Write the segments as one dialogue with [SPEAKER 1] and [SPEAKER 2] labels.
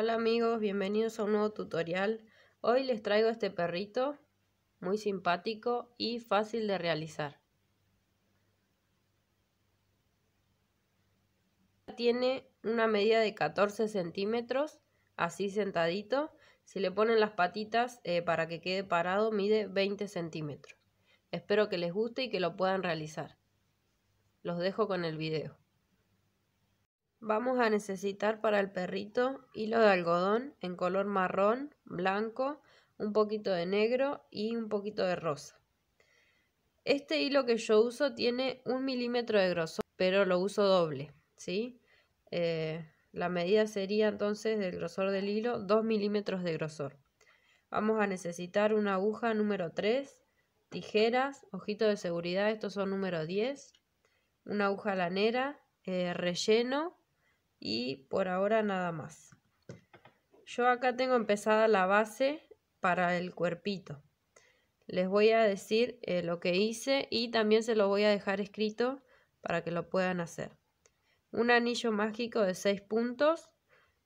[SPEAKER 1] Hola amigos, bienvenidos a un nuevo tutorial. Hoy les traigo este perrito, muy simpático y fácil de realizar. Tiene una medida de 14 centímetros, así sentadito. Si le ponen las patitas eh, para que quede parado, mide 20 centímetros. Espero que les guste y que lo puedan realizar. Los dejo con el video. Vamos a necesitar para el perrito hilo de algodón en color marrón, blanco, un poquito de negro y un poquito de rosa. Este hilo que yo uso tiene un milímetro de grosor, pero lo uso doble, eh, la medida sería entonces del grosor del hilo 2 milímetros de grosor. Vamos a necesitar una aguja número 3, tijeras, ojito de seguridad, estos son número 10, una aguja lanera, eh, relleno y por ahora nada más. Yo acá tengo empezada la base para el cuerpito. Les voy a decir eh, lo que hice y también se lo voy a dejar escrito para que lo puedan hacer. Un anillo mágico de 6 puntos.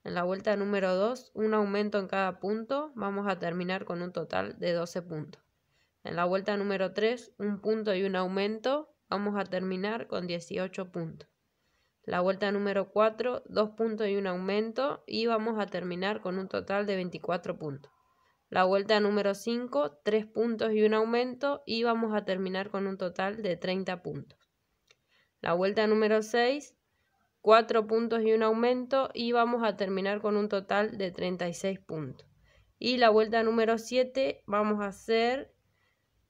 [SPEAKER 1] En la vuelta número 2, un aumento en cada punto. Vamos a terminar con un total de 12 puntos. En la vuelta número 3, un punto y un aumento. Vamos a terminar con 18 puntos. La vuelta número 4, 2 puntos y un aumento y vamos a terminar con un total de 24 puntos. La vuelta número 5, 3 puntos y un aumento y vamos a terminar con un total de 30 puntos. La vuelta número 6, 4 puntos y un aumento y vamos a terminar con un total de 36 puntos. Y la vuelta número 7 vamos a hacer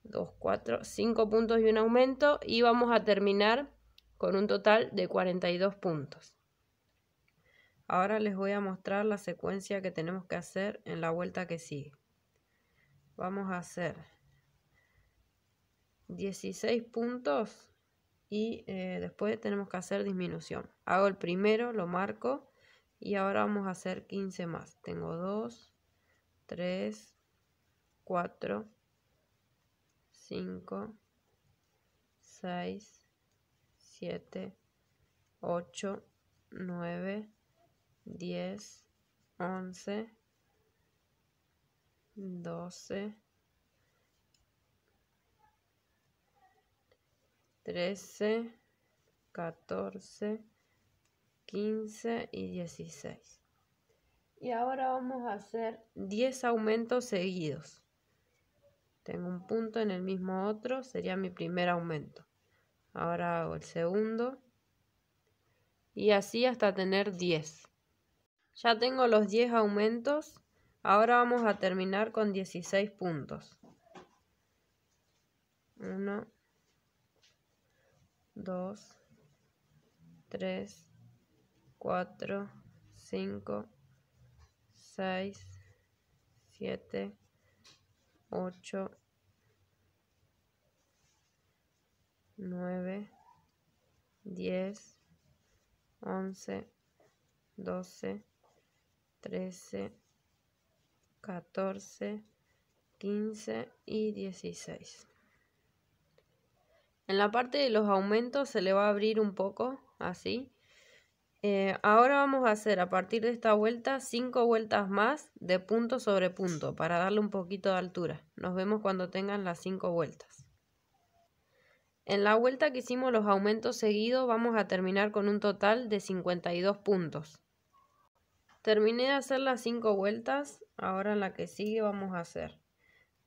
[SPEAKER 1] 2, 4, 5 puntos y un aumento y vamos a terminar con un total de 42 puntos. Ahora les voy a mostrar la secuencia que tenemos que hacer en la vuelta que sigue. Vamos a hacer 16 puntos y eh, después tenemos que hacer disminución. Hago el primero, lo marco y ahora vamos a hacer 15 más. Tengo 2, 3, 4, 5, 6, 7, 8, 9, 10, 11, 12, 13, 14, 15 y 16. Y ahora vamos a hacer 10 aumentos seguidos. Tengo un punto en el mismo otro, sería mi primer aumento. Ahora hago el segundo. Y así hasta tener 10. Ya tengo los 10 aumentos. Ahora vamos a terminar con 16 puntos. 1, 2, 3, 4, 5, 6, 7, 8, 9, 10, 11, 12, 13, 14, 15 y 16. En la parte de los aumentos se le va a abrir un poco, así. Eh, ahora vamos a hacer a partir de esta vuelta 5 vueltas más de punto sobre punto para darle un poquito de altura. Nos vemos cuando tengan las 5 vueltas. En la vuelta que hicimos los aumentos seguidos vamos a terminar con un total de 52 puntos. Terminé de hacer las 5 vueltas, ahora en la que sigue vamos a hacer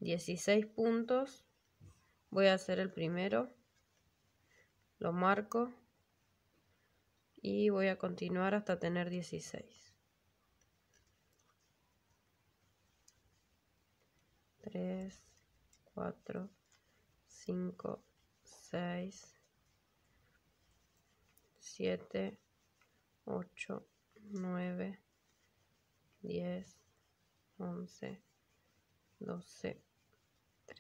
[SPEAKER 1] 16 puntos. Voy a hacer el primero, lo marco y voy a continuar hasta tener 16. 3, 4, 5, 6, 7, 8, 9, 10, 11, 12,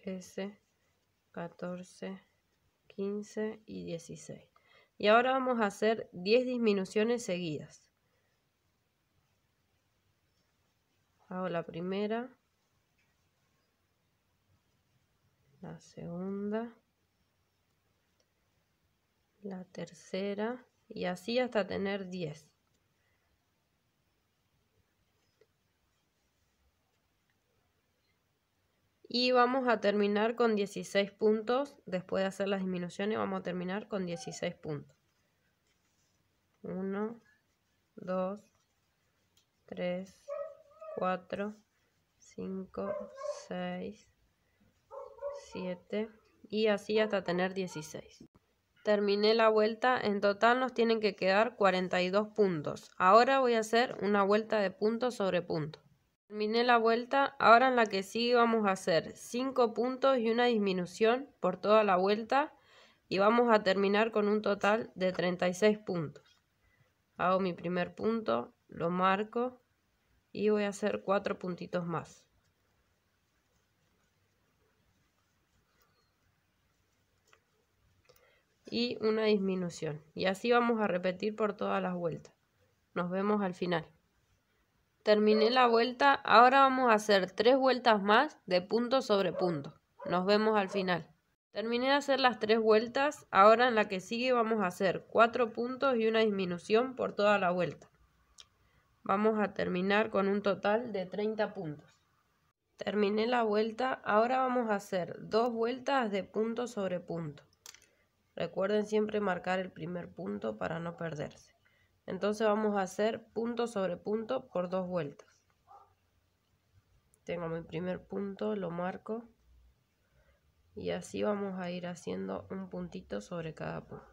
[SPEAKER 1] 13, 14, 15 y 16. Y ahora vamos a hacer 10 disminuciones seguidas. Hago la primera, la segunda, la tercera y así hasta tener 10. Y vamos a terminar con 16 puntos. Después de hacer las disminuciones vamos a terminar con 16 puntos. 1, 2, 3, 4, 5, 6, 7 y así hasta tener 16 terminé la vuelta, en total nos tienen que quedar 42 puntos. Ahora voy a hacer una vuelta de punto sobre punto. Terminé la vuelta, ahora en la que sigue vamos a hacer 5 puntos y una disminución por toda la vuelta y vamos a terminar con un total de 36 puntos. Hago mi primer punto, lo marco y voy a hacer 4 puntitos más. y una disminución. Y así vamos a repetir por todas las vueltas. Nos vemos al final. Terminé la vuelta, ahora vamos a hacer tres vueltas más de punto sobre punto. Nos vemos al final. Terminé de hacer las tres vueltas, ahora en la que sigue vamos a hacer cuatro puntos y una disminución por toda la vuelta. Vamos a terminar con un total de 30 puntos. Terminé la vuelta, ahora vamos a hacer dos vueltas de punto sobre punto. Recuerden siempre marcar el primer punto para no perderse. Entonces vamos a hacer punto sobre punto por dos vueltas. Tengo mi primer punto, lo marco. Y así vamos a ir haciendo un puntito sobre cada punto.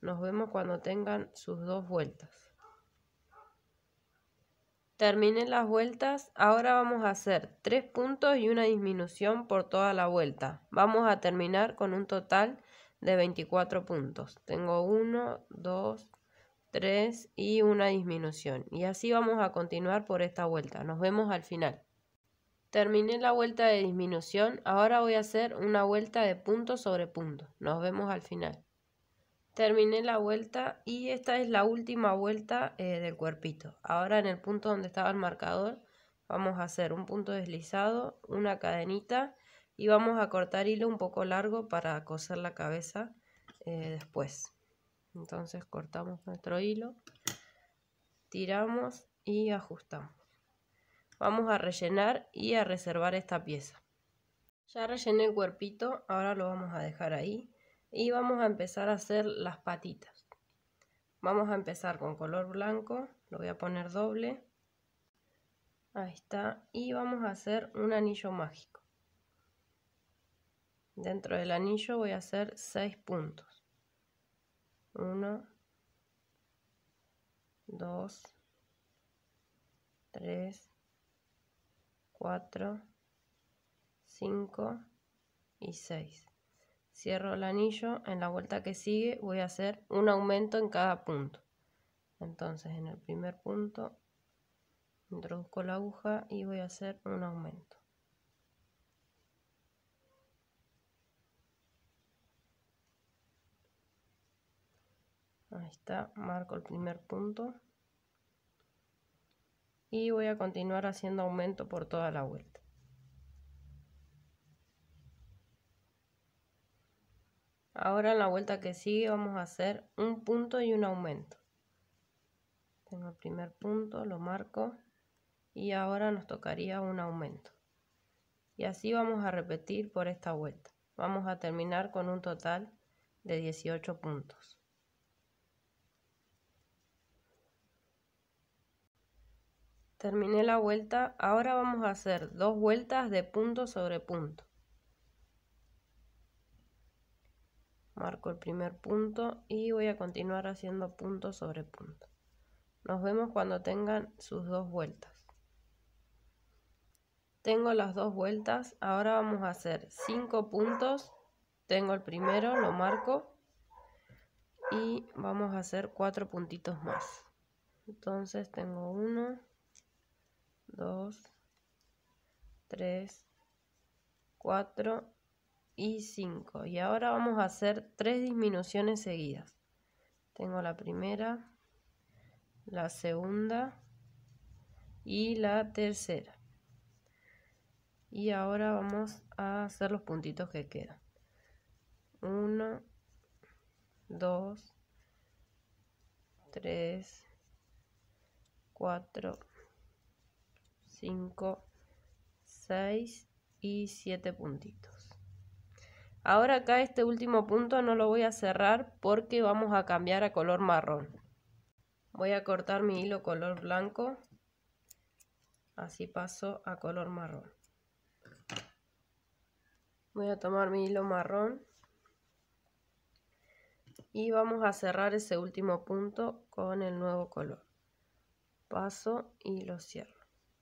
[SPEAKER 1] Nos vemos cuando tengan sus dos vueltas. Terminen las vueltas, ahora vamos a hacer tres puntos y una disminución por toda la vuelta. Vamos a terminar con un total de 24 puntos. Tengo 1, 2, 3 y una disminución. Y así vamos a continuar por esta vuelta. Nos vemos al final. Terminé la vuelta de disminución, ahora voy a hacer una vuelta de punto sobre punto. Nos vemos al final. Terminé la vuelta y esta es la última vuelta eh, del cuerpito. Ahora en el punto donde estaba el marcador vamos a hacer un punto deslizado, una cadenita y vamos a cortar hilo un poco largo para coser la cabeza eh, después entonces cortamos nuestro hilo tiramos y ajustamos vamos a rellenar y a reservar esta pieza ya rellené el cuerpito ahora lo vamos a dejar ahí y vamos a empezar a hacer las patitas vamos a empezar con color blanco lo voy a poner doble ahí está y vamos a hacer un anillo mágico dentro del anillo voy a hacer 6 puntos 1 2 3 4 5 y 6 cierro el anillo en la vuelta que sigue voy a hacer un aumento en cada punto entonces en el primer punto introduzco la aguja y voy a hacer un aumento Ahí está, marco el primer punto. Y voy a continuar haciendo aumento por toda la vuelta. Ahora en la vuelta que sigue vamos a hacer un punto y un aumento. Tengo el primer punto, lo marco y ahora nos tocaría un aumento. Y así vamos a repetir por esta vuelta. Vamos a terminar con un total de 18 puntos. Terminé la vuelta, ahora vamos a hacer dos vueltas de punto sobre punto. Marco el primer punto y voy a continuar haciendo punto sobre punto. Nos vemos cuando tengan sus dos vueltas. Tengo las dos vueltas, ahora vamos a hacer cinco puntos. Tengo el primero, lo marco y vamos a hacer cuatro puntitos más. Entonces tengo uno. 2, 3, 4 y 5. Y ahora vamos a hacer tres disminuciones seguidas. Tengo la primera, la segunda y la tercera. Y ahora vamos a hacer los puntitos que quedan. 1, 2, 3, 4, 5, 6 y 7 puntitos. Ahora acá este último punto no lo voy a cerrar porque vamos a cambiar a color marrón. Voy a cortar mi hilo color blanco, así paso a color marrón. Voy a tomar mi hilo marrón y vamos a cerrar ese último punto con el nuevo color. Paso y lo cierro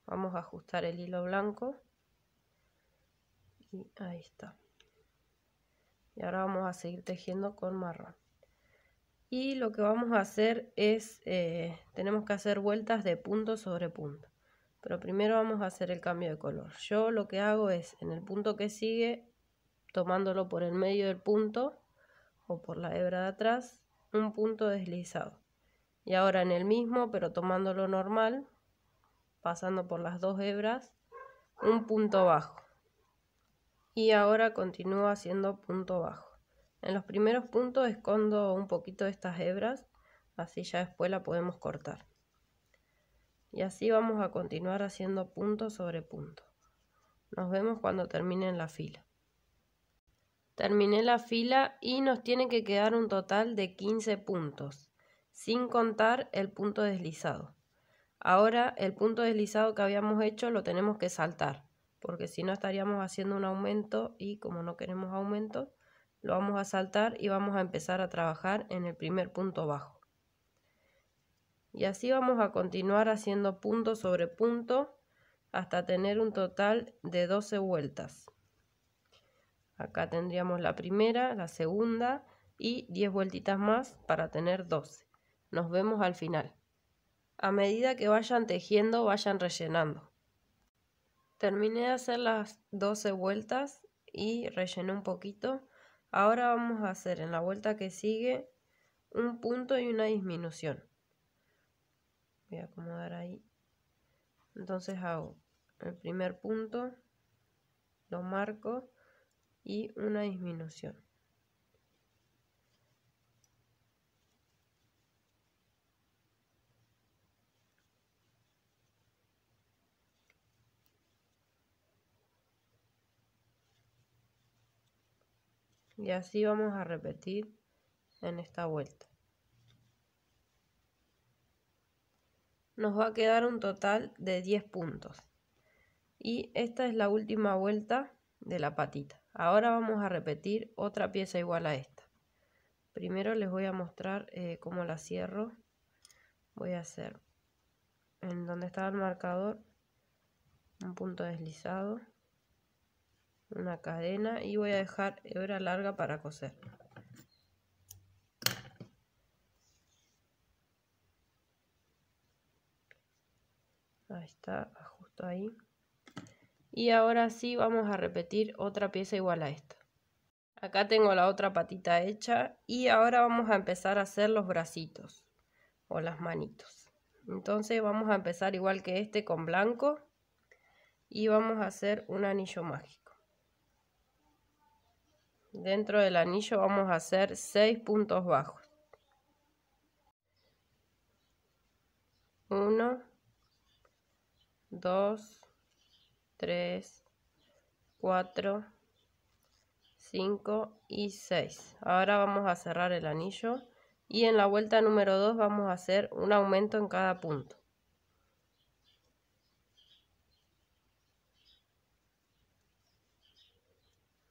[SPEAKER 1] vamos a ajustar el hilo blanco y ahí está y ahora vamos a seguir tejiendo con marrón y lo que vamos a hacer es eh, tenemos que hacer vueltas de punto sobre punto pero primero vamos a hacer el cambio de color yo lo que hago es en el punto que sigue tomándolo por el medio del punto o por la hebra de atrás un punto deslizado y ahora en el mismo pero tomándolo normal pasando por las dos hebras, un punto bajo. Y ahora continúo haciendo punto bajo. En los primeros puntos escondo un poquito de estas hebras, así ya después la podemos cortar. Y así vamos a continuar haciendo punto sobre punto. Nos vemos cuando terminen la fila. Terminé la fila y nos tiene que quedar un total de 15 puntos, sin contar el punto deslizado. Ahora el punto deslizado que habíamos hecho lo tenemos que saltar, porque si no estaríamos haciendo un aumento y como no queremos aumento, lo vamos a saltar y vamos a empezar a trabajar en el primer punto bajo. Y así vamos a continuar haciendo punto sobre punto hasta tener un total de 12 vueltas. Acá tendríamos la primera, la segunda y 10 vueltitas más para tener 12. Nos vemos al final. A medida que vayan tejiendo, vayan rellenando. Terminé de hacer las 12 vueltas y rellené un poquito. Ahora vamos a hacer en la vuelta que sigue un punto y una disminución. Voy a acomodar ahí. Entonces hago el primer punto, lo marco y una disminución. y así vamos a repetir en esta vuelta. Nos va a quedar un total de 10 puntos. Y esta es la última vuelta de la patita. Ahora vamos a repetir otra pieza igual a esta. Primero les voy a mostrar eh, cómo la cierro. Voy a hacer en donde estaba el marcador un punto deslizado una cadena y voy a dejar hebra larga para coser ahí está justo ahí y ahora sí vamos a repetir otra pieza igual a esta acá tengo la otra patita hecha y ahora vamos a empezar a hacer los bracitos o las manitos entonces vamos a empezar igual que este con blanco y vamos a hacer un anillo mágico dentro del anillo vamos a hacer 6 puntos bajos 1 2 3 4 5 y 6 ahora vamos a cerrar el anillo y en la vuelta número 2 vamos a hacer un aumento en cada punto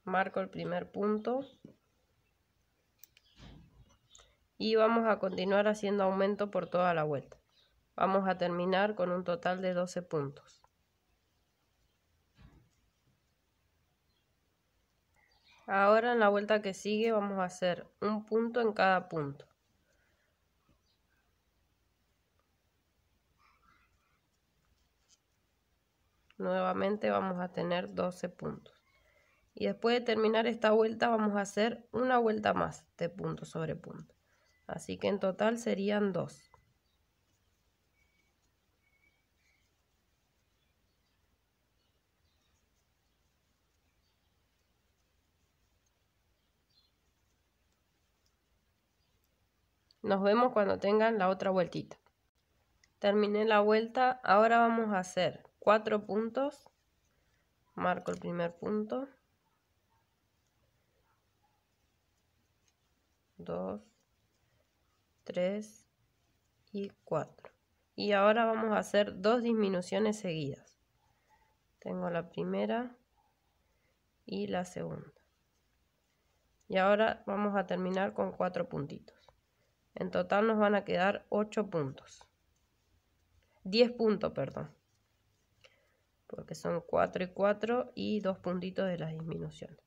[SPEAKER 1] marco el primer punto y vamos a continuar haciendo aumento por toda la vuelta. Vamos a terminar con un total de 12 puntos. Ahora en la vuelta que sigue vamos a hacer un punto en cada punto. Nuevamente vamos a tener 12 puntos. Y después de terminar esta vuelta vamos a hacer una vuelta más de punto sobre punto. Así que en total serían dos. Nos vemos cuando tengan la otra vueltita. Terminé la vuelta, ahora vamos a hacer cuatro puntos. Marco el primer punto. 2, 3 y 4. Y ahora vamos a hacer dos disminuciones seguidas. Tengo la primera y la segunda. Y ahora vamos a terminar con 4 puntitos. En total nos van a quedar 8 puntos. 10 puntos, perdón. Porque son 4 y 4 y 2 puntitos de las disminuciones.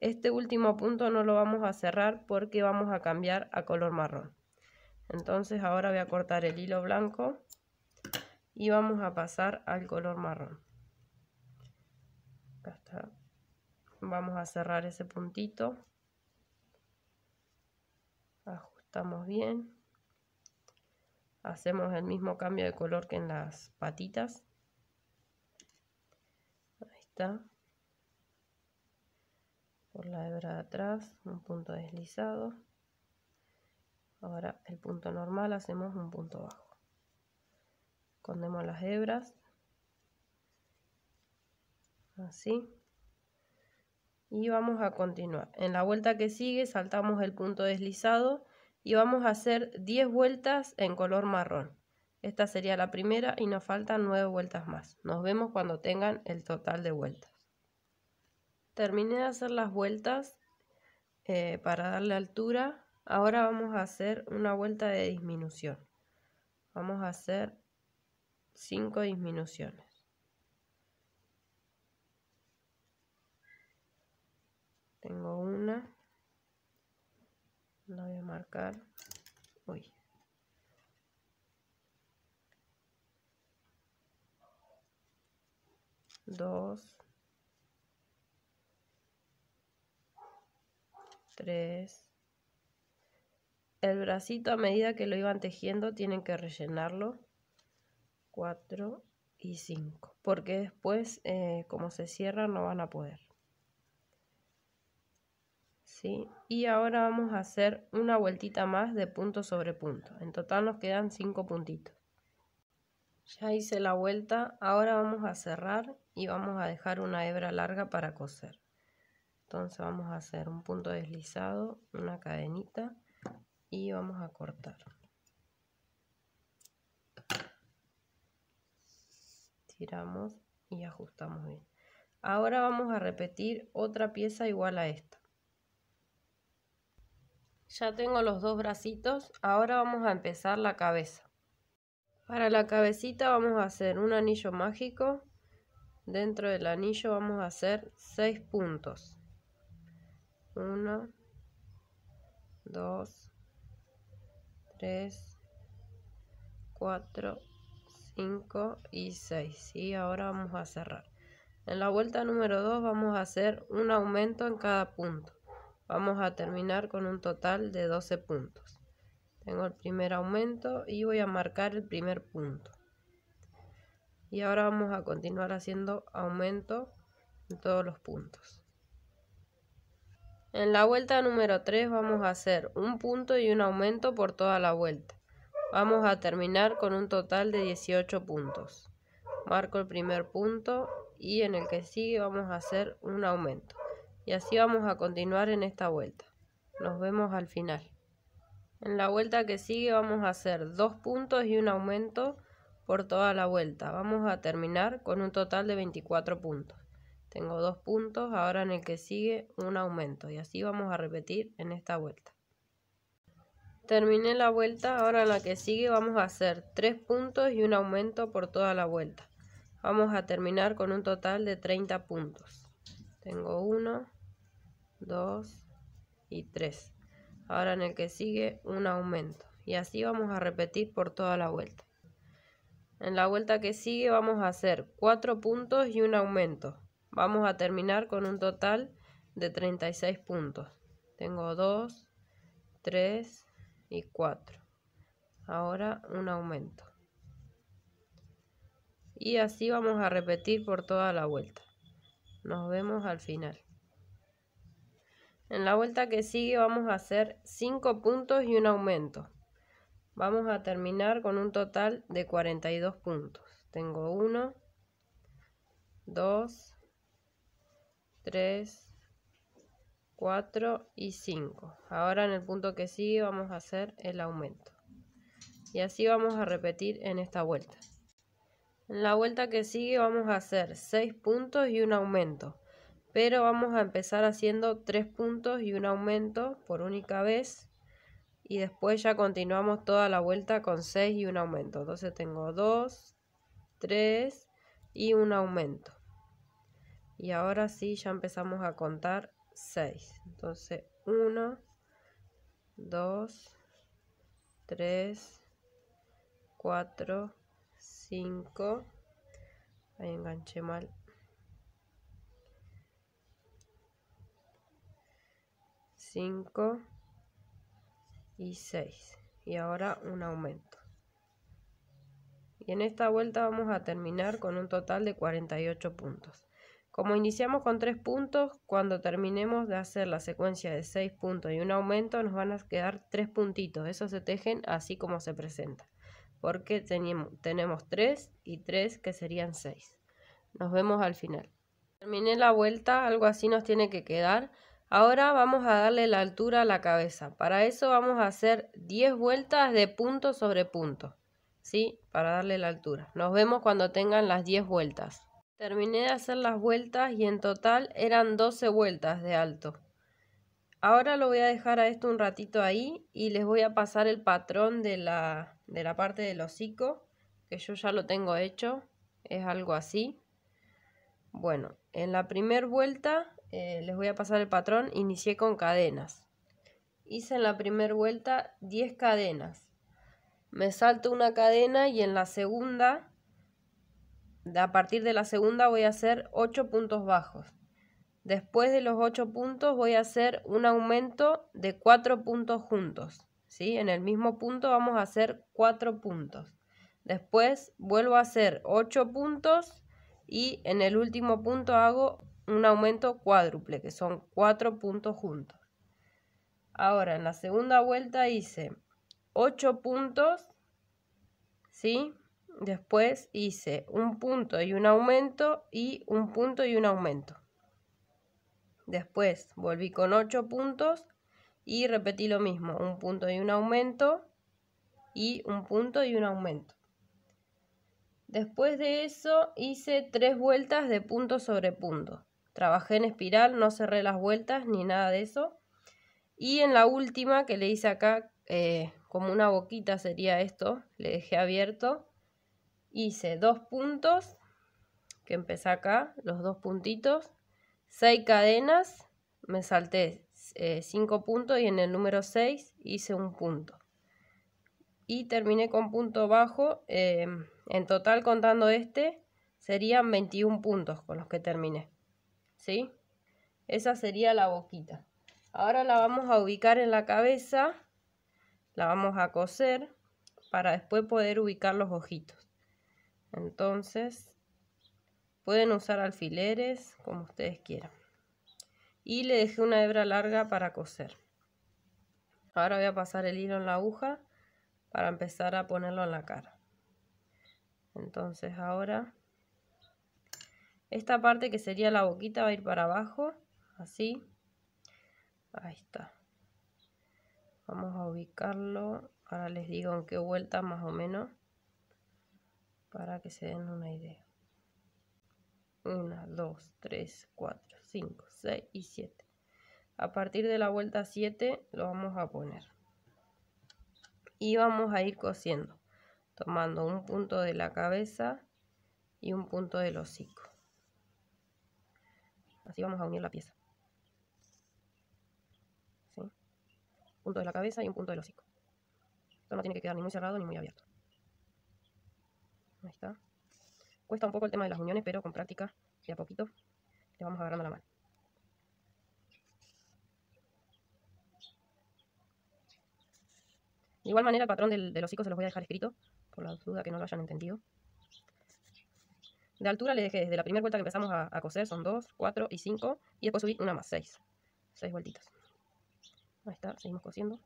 [SPEAKER 1] Este último punto no lo vamos a cerrar porque vamos a cambiar a color marrón. Entonces ahora voy a cortar el hilo blanco y vamos a pasar al color marrón. Vamos a cerrar ese puntito. Ajustamos bien. Hacemos el mismo cambio de color que en las patitas. Ahí está por la hebra de atrás, un punto deslizado. Ahora el punto normal hacemos un punto bajo. Escondemos las hebras. Así. Y vamos a continuar. En la vuelta que sigue saltamos el punto deslizado y vamos a hacer 10 vueltas en color marrón. Esta sería la primera y nos faltan 9 vueltas más. Nos vemos cuando tengan el total de vueltas. Terminé de hacer las vueltas eh, para darle altura. Ahora vamos a hacer una vuelta de disminución. Vamos a hacer 5 disminuciones. Tengo una. La voy a marcar. Uy. Dos. 3 El bracito a medida que lo iban tejiendo tienen que rellenarlo. 4 y 5. Porque después, eh, como se cierra, no van a poder. ¿Sí? Y ahora vamos a hacer una vueltita más de punto sobre punto. En total nos quedan 5 puntitos. Ya hice la vuelta, ahora vamos a cerrar y vamos a dejar una hebra larga para coser entonces vamos a hacer un punto deslizado una cadenita y vamos a cortar tiramos y ajustamos bien ahora vamos a repetir otra pieza igual a esta ya tengo los dos bracitos ahora vamos a empezar la cabeza para la cabecita vamos a hacer un anillo mágico dentro del anillo vamos a hacer 6 puntos 1, 2, 3, 4, 5 y 6. Y ahora vamos a cerrar. En la vuelta número 2 vamos a hacer un aumento en cada punto. Vamos a terminar con un total de 12 puntos. Tengo el primer aumento y voy a marcar el primer punto. Y ahora vamos a continuar haciendo aumento en todos los puntos. En la vuelta número 3 vamos a hacer un punto y un aumento por toda la vuelta. Vamos a terminar con un total de 18 puntos. Marco el primer punto y en el que sigue vamos a hacer un aumento. Y así vamos a continuar en esta vuelta. Nos vemos al final. En la vuelta que sigue vamos a hacer dos puntos y un aumento por toda la vuelta. Vamos a terminar con un total de 24 puntos. Tengo dos puntos, ahora en el que sigue un aumento y así vamos a repetir en esta vuelta. Terminé la vuelta, ahora en la que sigue vamos a hacer tres puntos y un aumento por toda la vuelta. Vamos a terminar con un total de 30 puntos. Tengo 1, 2 y 3. Ahora en el que sigue un aumento y así vamos a repetir por toda la vuelta. En la vuelta que sigue vamos a hacer cuatro puntos y un aumento. Vamos a terminar con un total de 36 puntos. Tengo 2, 3 y 4. Ahora un aumento. Y así vamos a repetir por toda la vuelta. Nos vemos al final. En la vuelta que sigue vamos a hacer 5 puntos y un aumento. Vamos a terminar con un total de 42 puntos. Tengo 1, 2, 3, 4 y 5. Ahora en el punto que sigue vamos a hacer el aumento. Y así vamos a repetir en esta vuelta. En la vuelta que sigue vamos a hacer 6 puntos y un aumento. Pero vamos a empezar haciendo 3 puntos y un aumento por única vez. Y después ya continuamos toda la vuelta con 6 y un aumento. Entonces tengo 2, 3 y un aumento. Y ahora sí, ya empezamos a contar 6. Entonces, 1, 2, 3, 4, 5. Ahí enganché mal. 5 y 6 y ahora un aumento y en esta vuelta vamos a terminar con un total de 48 puntos como iniciamos con 3 puntos, cuando terminemos de hacer la secuencia de 6 puntos y un aumento, nos van a quedar 3 puntitos. Eso se tejen así como se presenta, porque tenemos 3 y 3 que serían 6. Nos vemos al final. Terminé la vuelta, algo así nos tiene que quedar. Ahora vamos a darle la altura a la cabeza. Para eso vamos a hacer 10 vueltas de punto sobre punto, ¿sí? Para darle la altura. Nos vemos cuando tengan las 10 vueltas. Terminé de hacer las vueltas y en total eran 12 vueltas de alto. Ahora lo voy a dejar a esto un ratito ahí y les voy a pasar el patrón de la, parte del hocico, que yo ya lo tengo hecho, es algo así. Bueno, en la primera vuelta eh, les voy a pasar el patrón, inicié con cadenas. Hice en la primera vuelta 10 cadenas. Me salto una cadena y en la segunda a partir de la segunda voy a hacer 8 puntos bajos. Después de los 8 puntos voy a hacer un aumento de 4 puntos juntos. ¿sí? En el mismo punto vamos a hacer 4 puntos. Después vuelvo a hacer 8 puntos y en el último punto hago un aumento cuádruple, que son 4 puntos juntos. Ahora, en la segunda vuelta hice 8 puntos, ¿sí? Después hice un punto y un aumento y un punto y un aumento. Después volví con 8 puntos y repetí lo mismo, un punto y un aumento y un punto y un aumento. Después de eso hice tres vueltas de punto sobre punto. Trabajé en espiral, no cerré las vueltas ni nada de eso. Y en la última que le hice acá, eh, como una boquita sería esto, le dejé abierto hice dos puntos, que empecé acá, los dos puntitos, seis cadenas, me salté eh, cinco puntos y en el número 6 hice un punto. Y terminé con punto bajo, em, en total contando este, serían 21 puntos con los que terminé. ¿Sí? Esa sería la boquita. Ahora la vamos a ubicar en la cabeza, la vamos a coser para después poder ubicar los ojitos. Entonces, pueden usar alfileres como ustedes quieran. Y le dejé una hebra larga para coser. Ahora voy a pasar el hilo en la aguja para empezar a ponerlo en la cara. Entonces ahora esta parte que sería la boquita va a ir para abajo, así. Ahí está. Vamos a ubicarlo. Ahora les digo en qué vuelta más o menos para que se den una idea. 1, 2, 3, 4, 5, 6 y 7. A partir de la vuelta 7 lo vamos a poner. Y vamos a ir cosiendo, tomando un punto de la cabeza y un punto del hocico. Así vamos a unir la pieza. Punto de la cabeza y un punto del hocico. Esto no tiene que quedar ni muy cerrado ni muy abierto. Ahí está. Cuesta un poco el tema de las uniones, pero con práctica y a poquito le vamos agarrando la mano. De igual manera el patrón de los hocico se los voy a dejar escrito, por la duda que no lo hayan entendido. De altura le dejé desde la primera vuelta que empezamos a, coser, son 2, 4 y 5, y después subí una más, 6. 6 vueltitas. Ahí está, seguimos cosiendo.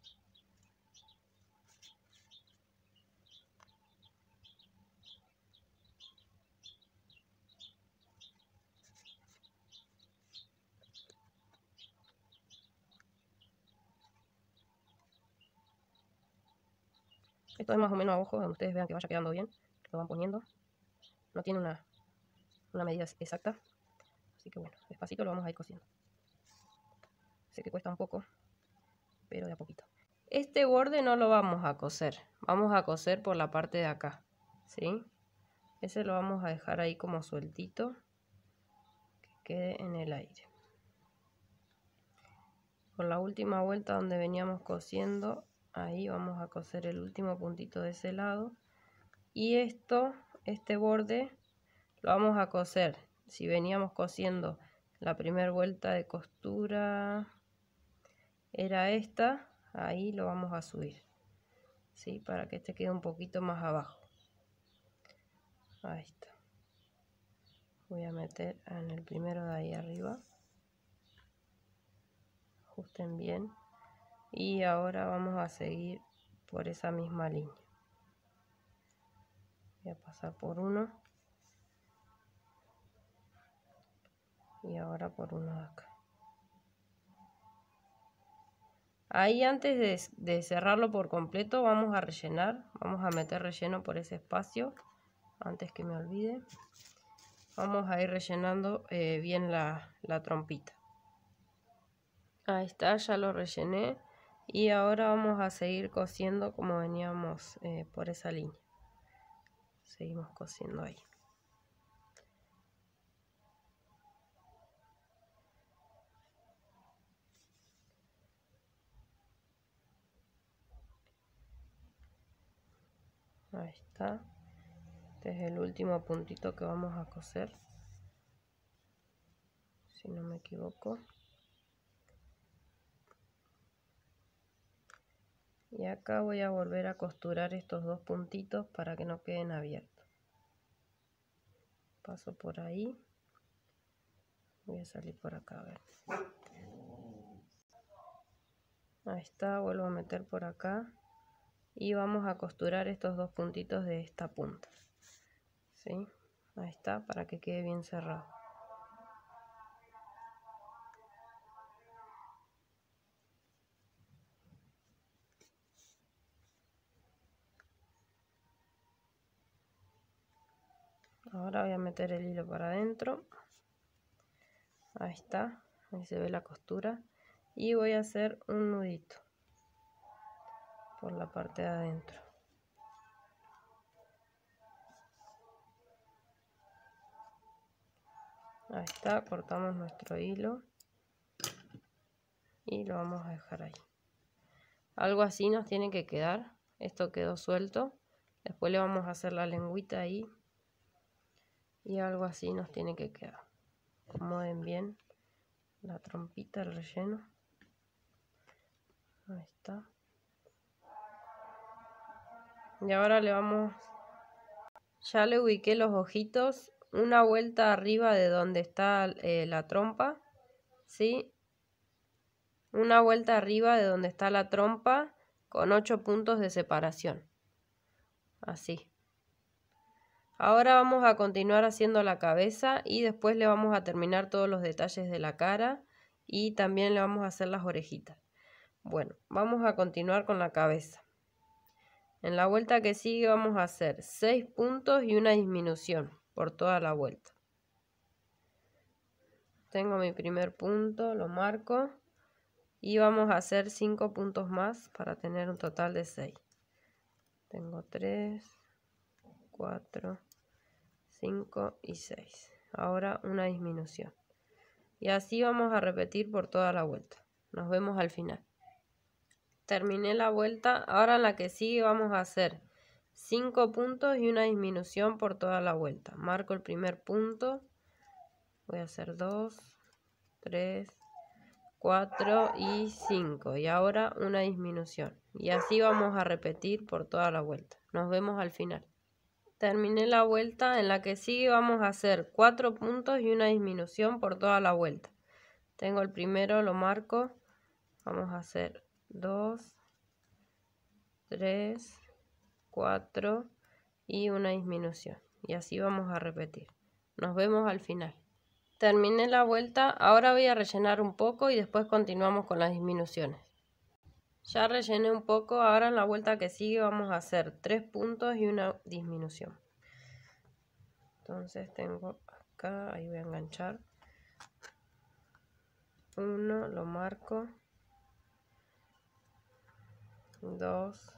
[SPEAKER 1] Esto es más o menos a ojo, ustedes vean que vaya quedando bien. Lo van poniendo. No tiene una, una medida exacta. Así que bueno, despacito lo vamos a ir cosiendo. Sé que cuesta un poco, pero de a poquito. Este borde no lo vamos a coser. Vamos a coser por la parte de acá. ¿Sí? Ese lo vamos a dejar ahí como sueltito. Que quede en el aire. Por la última vuelta donde veníamos cosiendo, ahí vamos a coser el último puntito de ese lado y esto este borde lo vamos a coser si veníamos cosiendo la primera vuelta de costura era esta ahí lo vamos a subir ¿sí? para que este quede un poquito más abajo ahí está voy a meter en el primero de ahí arriba ajusten bien y ahora vamos a seguir por esa misma línea voy a pasar por uno y ahora por uno de acá ahí antes de, cerrarlo por completo vamos a rellenar vamos a meter relleno por ese espacio antes que me olvide vamos a ir rellenando eh, bien la, la trompita ahí está ya lo rellené y ahora vamos a seguir cosiendo como veníamos eh, por esa línea seguimos cosiendo ahí ahí está este es el último puntito que vamos a coser si no me equivoco y acá voy a volver a costurar estos dos puntitos para que no queden abiertos paso por ahí voy a salir por acá a ver ahí está vuelvo a meter por acá y vamos a costurar estos dos puntitos de esta punta ¿sí? ahí está para que quede bien cerrado ahora voy a meter el hilo para adentro ahí está ahí se ve la costura y voy a hacer un nudito por la parte de adentro ahí está cortamos nuestro hilo y lo vamos a dejar ahí algo así nos tiene que quedar esto quedó suelto después le vamos a hacer la lengüita ahí y algo así nos tiene que quedar. Acomoden bien la trompita, el relleno. Ahí está. Y ahora le vamos... Ya le ubiqué los ojitos. Una vuelta arriba de donde está eh, la trompa. ¿Sí? Una vuelta arriba de donde está la trompa con 8 puntos de separación. Así. Ahora vamos a continuar haciendo la cabeza y después le vamos a terminar todos los detalles de la cara y también le vamos a hacer las orejitas. Bueno, vamos a continuar con la cabeza. En la vuelta que sigue vamos a hacer 6 puntos y una disminución por toda la vuelta. Tengo mi primer punto, lo marco y vamos a hacer 5 puntos más para tener un total de 6. Tengo 3, 4, 5 y 6. Ahora una disminución. Y así vamos a repetir por toda la vuelta. Nos vemos al final. Terminé la vuelta. Ahora en la que sigue vamos a hacer 5 puntos y una disminución por toda la vuelta. Marco el primer punto. Voy a hacer 2, 3, 4 y 5. Y ahora una disminución. Y así vamos a repetir por toda la vuelta. Nos vemos al final. Terminé la vuelta, en la que sigue vamos a hacer 4 puntos y una disminución por toda la vuelta. Tengo el primero, lo marco. Vamos a hacer 2, 3, 4 y una disminución. Y así vamos a repetir. Nos vemos al final. Terminé la vuelta, ahora voy a rellenar un poco y después continuamos con las disminuciones. Ya rellené un poco, ahora en la vuelta que sigue vamos a hacer tres puntos y una disminución. Entonces tengo acá, ahí voy a enganchar. Uno, lo marco. Dos,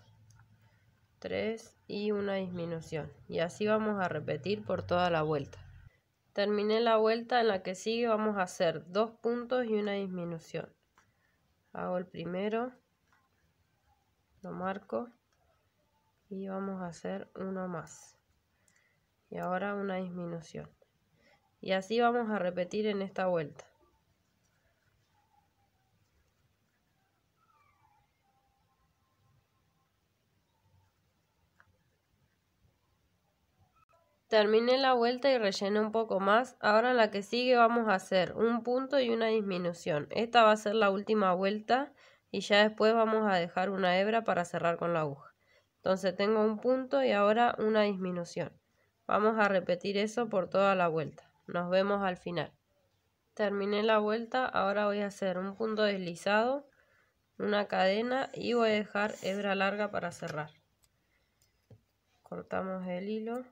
[SPEAKER 1] tres y una disminución. Y así vamos a repetir por toda la vuelta. Terminé la vuelta, en la que sigue vamos a hacer dos puntos y una disminución. Hago el primero lo marco y vamos a hacer uno más y ahora una disminución y así vamos a repetir en esta vuelta Terminé la vuelta y rellené un poco más. Ahora en la que sigue vamos a hacer un punto y una disminución. Esta va a ser la última vuelta y ya después vamos a dejar una hebra para cerrar con la aguja. Entonces tengo un punto y ahora una disminución. Vamos a repetir eso por toda la vuelta. Nos vemos al final. Terminé la vuelta, ahora voy a hacer un punto deslizado, una cadena y voy a dejar hebra larga para cerrar. Cortamos el hilo,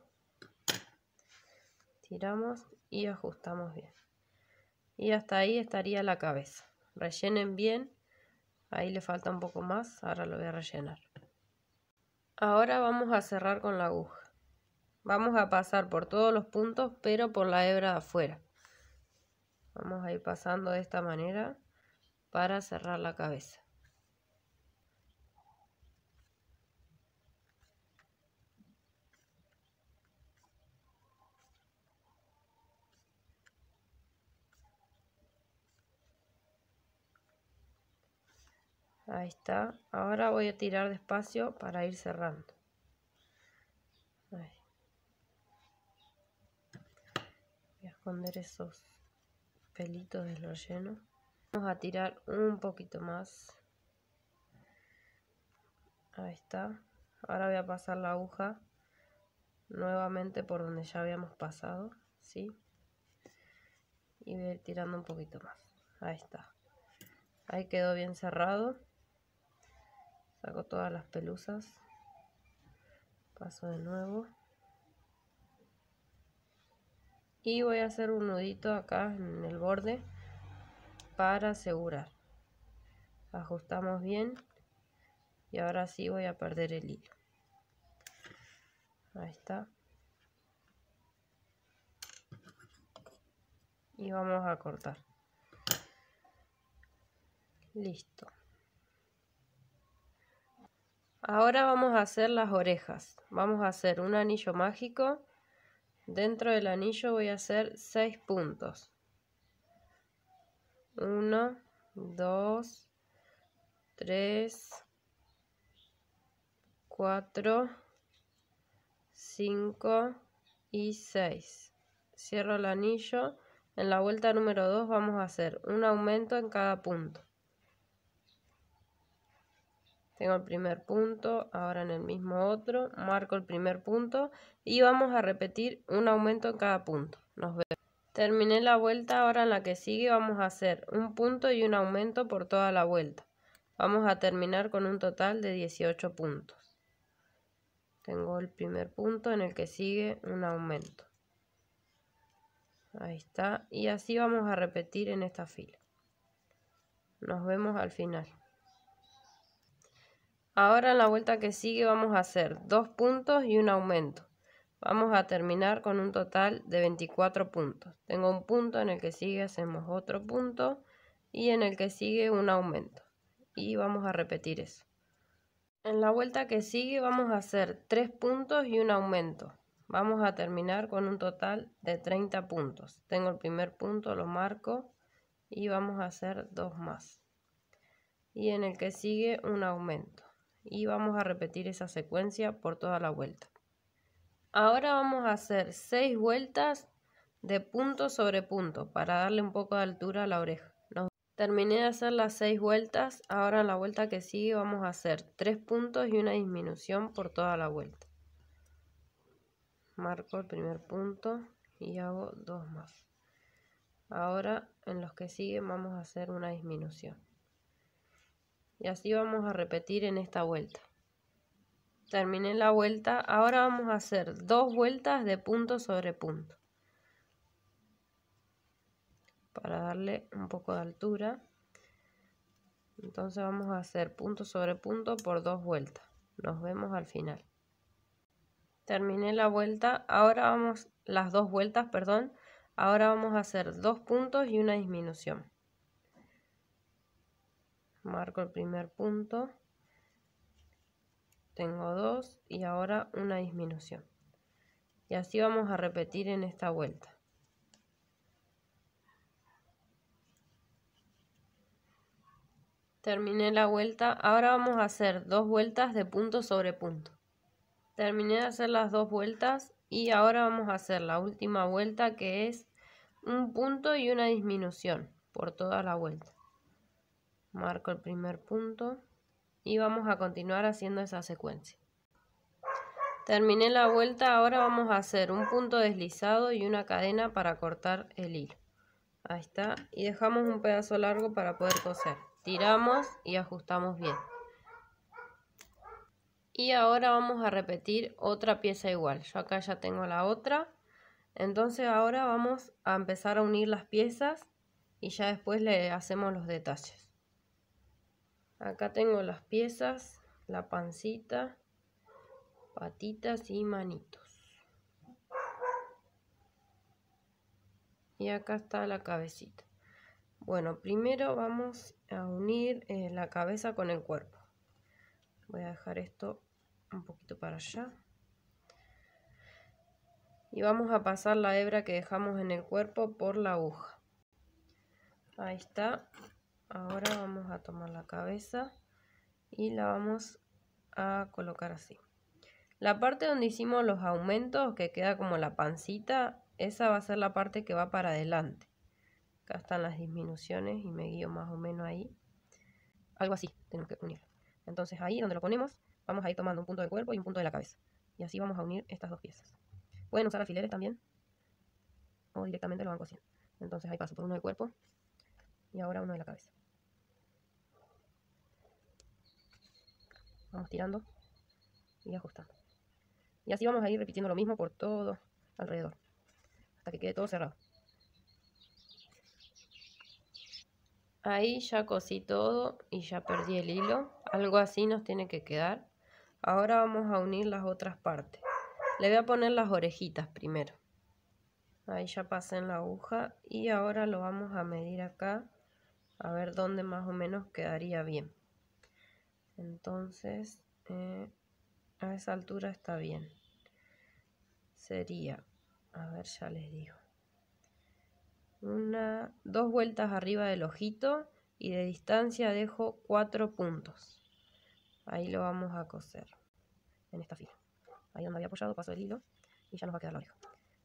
[SPEAKER 1] tiramos y ajustamos bien. Y hasta ahí estaría la cabeza. Rellenen bien Ahí le falta un poco más, ahora lo voy a rellenar. Ahora vamos a cerrar con la aguja. Vamos a pasar por todos los puntos, pero por la hebra de afuera. Vamos a ir pasando de esta manera para cerrar la cabeza. Ahí está. Ahora voy a tirar despacio para ir cerrando. Voy a esconder esos pelitos de los llenos. Vamos a tirar un poquito más. Ahí está. Ahora voy a pasar la aguja nuevamente por donde ya habíamos pasado. ¿Sí? Y voy a ir tirando un poquito más. Ahí está. Ahí quedó bien cerrado saco todas las pelusas paso de nuevo y voy a hacer un nudito acá en el borde para asegurar ajustamos bien y ahora sí voy a perder el hilo ahí está y vamos a cortar listo Ahora vamos a hacer las orejas. Vamos a hacer un anillo mágico. Dentro del anillo voy a hacer 6 puntos. 1, 2, 3, 4, 5 y 6. Cierro el anillo. En la vuelta número 2 vamos a hacer un aumento en cada punto. Tengo el primer punto, ahora en el mismo otro, marco el primer punto y vamos a repetir un aumento en cada punto. Nos Terminé la vuelta, ahora en la que sigue vamos a hacer un punto y un aumento por toda la vuelta. Vamos a terminar con un total de 18 puntos. Tengo el primer punto en el que sigue un aumento. Ahí está. Y así vamos a repetir en esta fila. Nos vemos al final. Ahora en la vuelta que sigue vamos a hacer dos puntos y un aumento. Vamos a terminar con un total de 24 puntos. Tengo un punto, en el que sigue hacemos otro punto y en el que sigue un aumento. Y vamos a repetir eso. En la vuelta que sigue vamos a hacer tres puntos y un aumento. Vamos a terminar con un total de 30 puntos. Tengo el primer punto, lo marco y vamos a hacer dos más. Y en el que sigue un aumento y vamos a repetir esa secuencia por toda la vuelta. Ahora vamos a hacer 6 vueltas de punto sobre punto para darle un poco de altura a la oreja. Terminé de hacer las 6 vueltas, ahora en la vuelta que sigue vamos a hacer 3 puntos y una disminución por toda la vuelta. Marco el primer punto y hago dos más. Ahora en los que siguen vamos a hacer una disminución y así vamos a repetir en esta vuelta terminé la vuelta ahora vamos a hacer dos vueltas de punto sobre punto para darle un poco de altura entonces vamos a hacer punto sobre punto por dos vueltas nos vemos al final terminé la vuelta ahora vamos las dos vueltas perdón ahora vamos a hacer dos puntos y una disminución marco el primer punto, tengo dos y ahora una disminución. Y así vamos a repetir en esta vuelta. Terminé la vuelta, ahora vamos a hacer dos vueltas de punto sobre punto. Terminé de hacer las dos vueltas y ahora vamos a hacer la última vuelta que es un punto y una disminución por toda la vuelta marco el primer punto y vamos a continuar haciendo esa secuencia. Terminé la vuelta, ahora vamos a hacer un punto deslizado y una cadena para cortar el hilo. Ahí está, y dejamos un pedazo largo para poder coser. Tiramos y ajustamos bien. Y ahora vamos a repetir otra pieza igual. Yo acá ya tengo la otra. Entonces ahora vamos a empezar a unir las piezas y ya después le hacemos los detalles. Acá tengo las piezas, la pancita, patitas y manitos. Y acá está la cabecita. Bueno, primero vamos a unir eh, la cabeza con el cuerpo. Voy a dejar esto un poquito para allá. Y vamos a pasar la hebra que dejamos en el cuerpo por la aguja. Ahí está, ahora vamos a tomar la cabeza y la vamos a colocar así la parte donde hicimos los aumentos que queda como la pancita esa va a ser la parte que va para adelante acá están las disminuciones y me guío más o menos ahí algo así tenemos que unir entonces ahí donde lo ponemos vamos a ir tomando un punto del cuerpo y un punto de la cabeza y así vamos a unir estas dos piezas pueden usar alfileres también o directamente lo van cosiendo entonces ahí paso por uno del cuerpo y ahora uno de la cabeza Vamos tirando y ajustando. Y así vamos a ir repitiendo lo mismo por todo alrededor. Hasta que quede todo cerrado. Ahí ya cosí todo y ya perdí el hilo. Algo así nos tiene que quedar. Ahora vamos a unir las otras partes. Le voy a poner las orejitas primero. Ahí ya pasé en la aguja y ahora lo vamos a medir acá. A ver dónde más o menos quedaría bien. Entonces, eh, a esa altura está bien. Sería, a ver, ya les digo. Una, dos vueltas arriba del ojito y de distancia dejo cuatro puntos. Ahí lo vamos a coser en esta fila. Ahí donde había apoyado paso el hilo y ya nos va a quedar la oreja.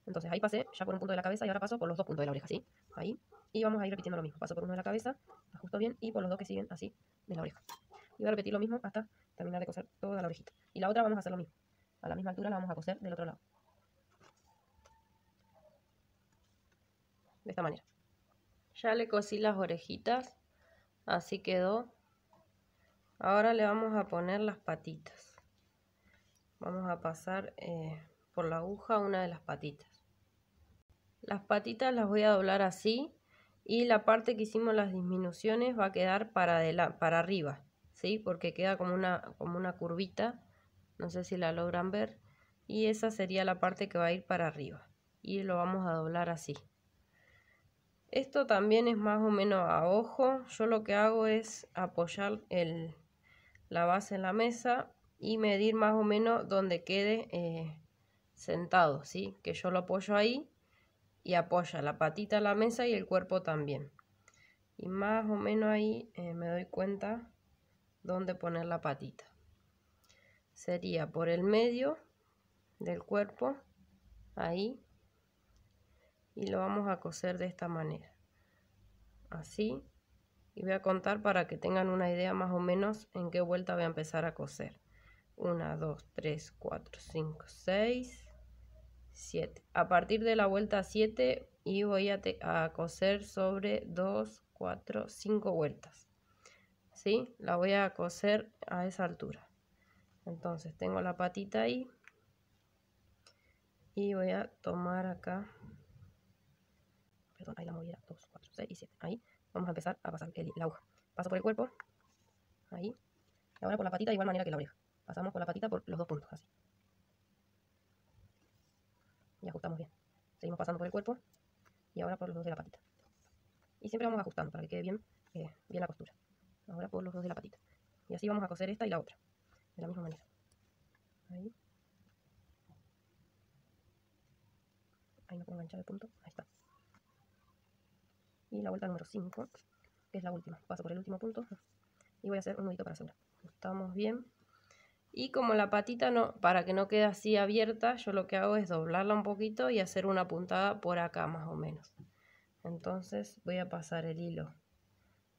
[SPEAKER 1] Entonces ahí pasé ya por un punto de la cabeza y ahora paso por los dos puntos de la oreja, ¿sí? Ahí. Y vamos a ir repitiendo lo mismo. Paso por uno de la cabeza, ajusto bien y por los dos que siguen así de la oreja. Y voy a repetir lo mismo hasta terminar de coser toda la orejita. Y la otra vamos a hacer lo mismo. A la misma altura la vamos a coser del otro lado. De esta manera. Ya le cosí las orejitas. Así quedó. Ahora le vamos a poner las patitas. Vamos a pasar eh, por la aguja una de las patitas. Las patitas las voy a doblar así y la parte que hicimos las disminuciones va a quedar para, la, para arriba. Porque queda como una, como una curvita, no sé si la logran ver, y esa sería la parte que va a ir para arriba, y lo vamos a doblar así. Esto también es más o menos a ojo, yo lo que hago es apoyar la base en la mesa y medir más o menos donde quede eh, sentado, ¿sí? Que yo lo apoyo ahí y apoya la patita a la mesa y el cuerpo también. Y más o menos ahí eh, me doy cuenta dónde poner la patita. Sería por el medio del cuerpo, ahí, y lo vamos a coser de esta manera. Así, y voy a contar para que tengan una idea más o menos en qué vuelta voy a empezar a coser. 1, 2, 3, 4, 5, 6, 7. A partir de la vuelta 7 y voy a, a coser sobre 2, 4, 5 vueltas. ¿sí? La voy a coser a esa altura. Entonces tengo la patita ahí y voy a tomar acá, perdón, ahí la movida, 2, 4, y 7, ahí vamos a empezar a pasar la aguja. Paso por el cuerpo, ahí, y ahora por la patita de igual manera que la oreja. Pasamos por la patita por los dos puntos, así. Y ajustamos bien. Seguimos pasando por el cuerpo y ahora por los dos de la patita. Y siempre vamos ajustando para que quede bien, eh, bien la costura ahora por los dos de la patita y así vamos a coser esta y la otra de la misma manera ahí ahí no puedo enganchar el punto ahí está y la vuelta número 5 que es la última paso por el último punto y voy a hacer un nudito para asegurar estamos bien y como la patita no para que no quede así abierta yo lo que hago es doblarla un poquito y hacer una puntada por acá más o menos entonces voy a pasar el hilo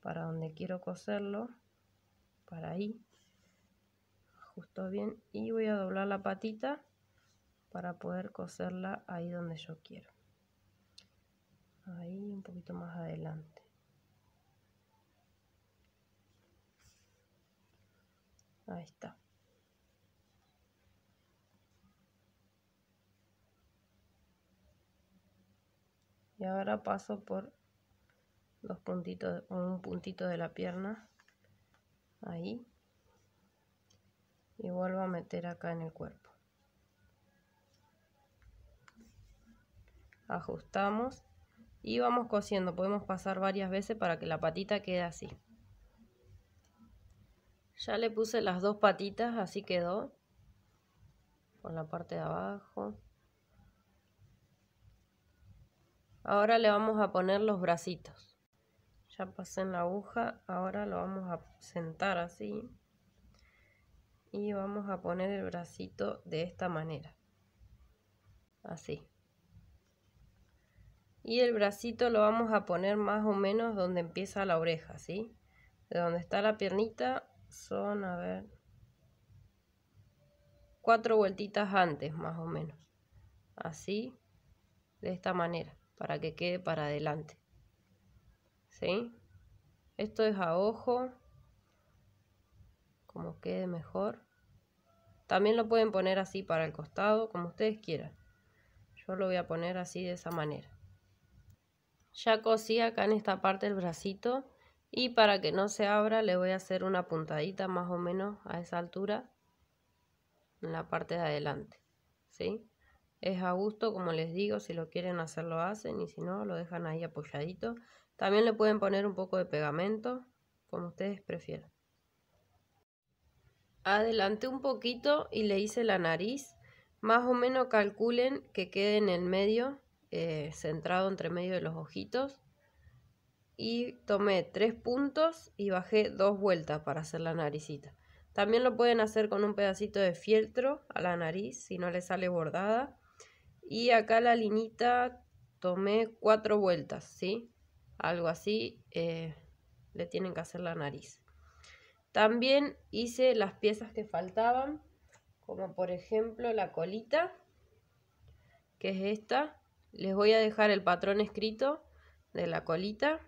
[SPEAKER 1] para donde quiero coserlo, para ahí, justo bien y voy a doblar la patita para poder coserla ahí donde yo quiero. Ahí un poquito más adelante. Ahí está. Y ahora paso por dos puntitos o un puntito de la pierna ahí y vuelvo a meter acá en el cuerpo ajustamos y vamos cosiendo podemos pasar varias veces para que la patita quede así ya le puse las dos patitas así quedó por la parte de abajo ahora le vamos a poner los bracitos ya pasé en la aguja ahora lo vamos a sentar así y vamos a poner el bracito de esta manera así y el bracito lo vamos a poner más o menos donde empieza la oreja ¿sí? de donde está la piernita son a ver cuatro vueltitas antes más o menos así de esta manera para que quede para adelante esto es a ojo, como quede mejor. También lo pueden poner así para el costado, como ustedes quieran. Yo lo voy a poner así de esa manera. Ya cosí acá en esta parte el bracito y para que no se abra le voy a hacer una puntadita más o menos a esa altura en la parte de adelante. ¿sí? Es a gusto, como les digo, si lo quieren hacer lo hacen y si no lo dejan ahí apoyadito también le pueden poner un poco de pegamento, como ustedes prefieran. Adelanté un poquito y le hice la nariz. Más o menos calculen que quede en el medio, eh, centrado entre medio de los ojitos. Y tomé tres puntos y bajé dos vueltas para hacer la naricita. También lo pueden hacer con un pedacito de fieltro a la nariz si no le sale bordada. Y acá la linita tomé cuatro vueltas, ¿sí? algo así, eh, le tienen que hacer la nariz. También hice las piezas que faltaban, como por ejemplo la colita, que es esta. Les voy a dejar el patrón escrito de la colita.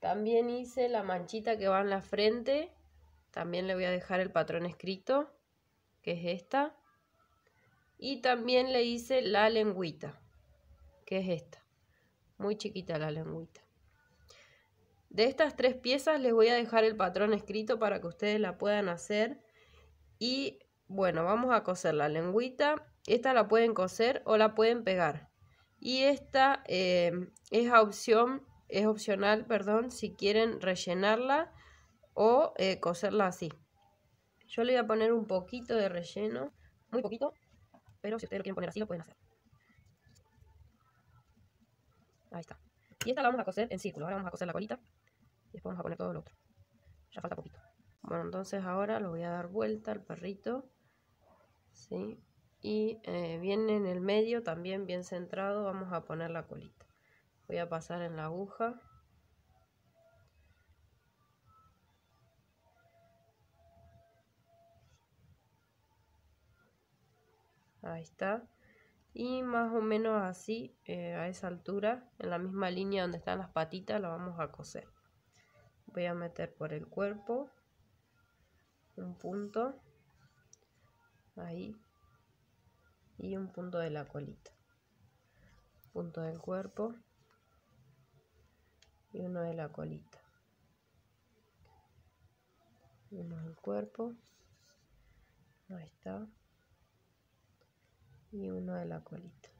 [SPEAKER 1] También hice la manchita que va en la frente. También le voy a dejar el patrón escrito, que es esta. Y también le hice la lengüita, que es esta muy chiquita la lengüita. De estas tres piezas les voy a dejar el patrón escrito para que ustedes la puedan hacer. Y bueno, vamos a coser la lengüita. Esta la pueden coser o la pueden pegar. Y esta em, es, opción, es opcional, perdón, si quieren rellenarla o eh, coserla así. Yo le voy a poner un poquito de relleno, muy poquito, pero si ustedes lo quieren poner así lo pueden hacer. Ahí está. Y esta la vamos a coser en círculo. Ahora vamos a coser la colita. Y después vamos a poner todo el otro. Ya falta poquito. Bueno, entonces ahora lo voy a dar vuelta al perrito. ¿Sí? Y bien eh, en el medio, también bien centrado, vamos a poner la colita. Voy a pasar en la aguja. Ahí está. Y más o menos así, eh, a esa altura, en la misma línea donde están las patitas, la vamos a coser. Voy a meter por el cuerpo un punto, ahí, y un punto de la colita. Punto del cuerpo y uno de la colita. Uno del cuerpo. Ahí está y uno de la colita.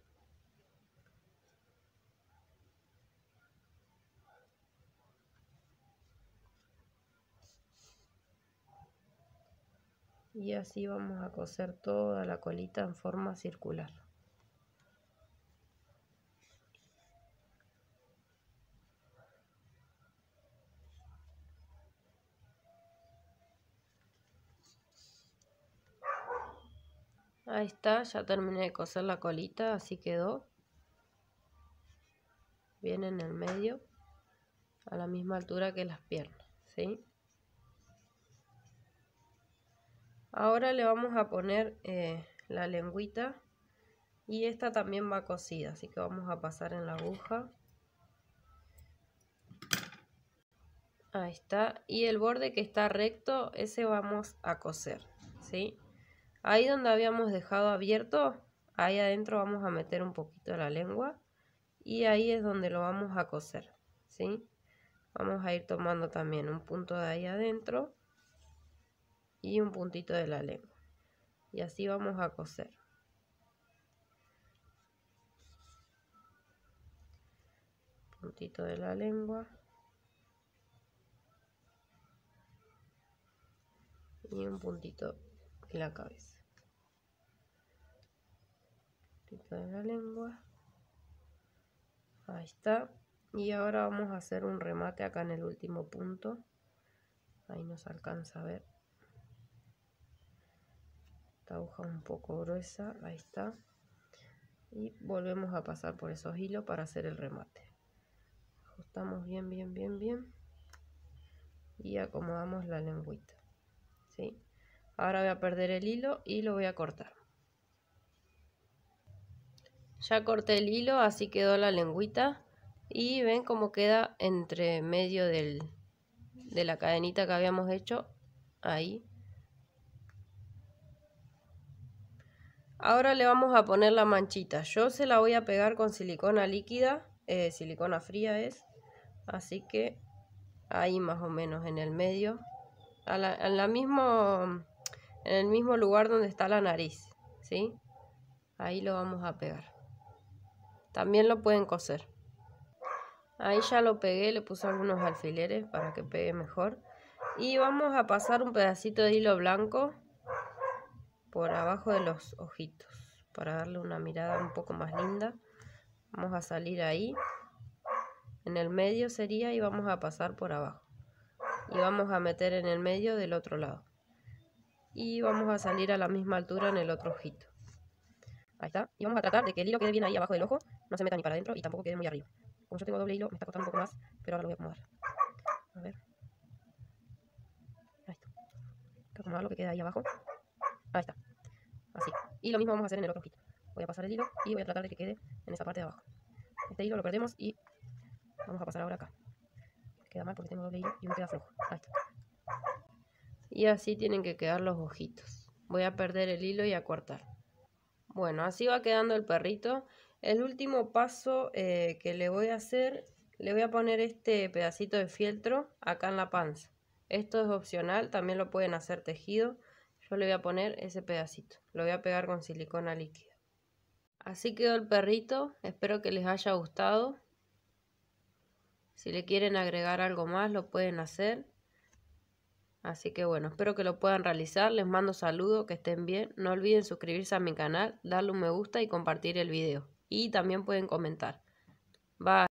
[SPEAKER 1] Y así vamos a coser toda la colita en forma circular. Ahí está, ya terminé de coser la colita, así quedó. Bien en el medio, a la misma altura que las piernas, ¿sí? Ahora le vamos a poner eh, la lengüita y esta también va cosida, así que vamos a pasar en la aguja. Ahí está, y el borde que está recto, ese vamos a coser, ¿sí? Ahí donde habíamos dejado abierto, ahí adentro vamos a meter un poquito la lengua y ahí es donde lo vamos a coser, ¿sí? Vamos a ir tomando también un punto de ahí adentro y un puntito de la lengua. Y así vamos a coser. Puntito de la lengua. Y un puntito de la cabeza de la lengua. Ahí está. Y ahora vamos a hacer un remate acá en el último punto. Ahí nos alcanza a ver. Esta aguja un poco gruesa. Ahí está. Y volvemos a pasar por esos hilos para hacer el remate. Ajustamos bien, bien, bien, bien. Y acomodamos la lengüita. Ahora voy a perder el hilo y lo voy a cortar. Ya corté el hilo, así quedó la lengüita. Y ven cómo queda entre medio del, de la cadenita que habíamos hecho. Ahí. Ahora le vamos a poner la manchita. Yo se la voy a pegar con silicona líquida. Eh, silicona fría es. Así que ahí más o menos en el medio. en, la mismo, en el mismo lugar donde está la nariz. ¿Sí? Ahí lo vamos a pegar. También lo pueden coser. Ahí ya lo pegué, le puse algunos alfileres para que pegue mejor. Y vamos a pasar un pedacito de hilo blanco por abajo de los ojitos para darle una mirada un poco más linda. Vamos a salir ahí, en el medio sería y vamos a pasar por abajo. Y vamos a meter en el medio del otro lado. Y vamos a salir a la misma altura en el otro ojito. Ahí está. Y vamos a tratar de que el hilo quede bien ahí abajo del ojo no se meta ni para adentro y tampoco quede muy arriba. Como yo tengo doble hilo, me está costando un poco más, pero ahora lo voy a acomodar. A ver. Ahí está. acomodar lo que queda ahí abajo. Ahí está. Así. Y lo mismo vamos a hacer en el otro ojito. Voy a pasar el hilo y voy a tratar de que quede en esa parte de abajo. Este hilo lo perdemos y vamos a pasar ahora acá. Queda mal porque tengo doble hilo y me queda flojo. Ahí está. Y así tienen que quedar los ojitos. Voy a perder el hilo y a cortar. Bueno, así va quedando el perrito. El último paso eh, que le voy a hacer, le voy a poner este pedacito de fieltro acá en la panza. Esto es opcional, también lo pueden hacer tejido. Yo le voy a poner ese pedacito. Lo voy a pegar con silicona líquida. Así quedó el perrito. Espero que les haya gustado. Si le quieren agregar algo más, lo pueden hacer. Así que bueno, espero que lo puedan realizar. Les mando saludos, que estén bien. No olviden suscribirse a mi canal, darle un me gusta y compartir el video y también pueden comentar. Bye.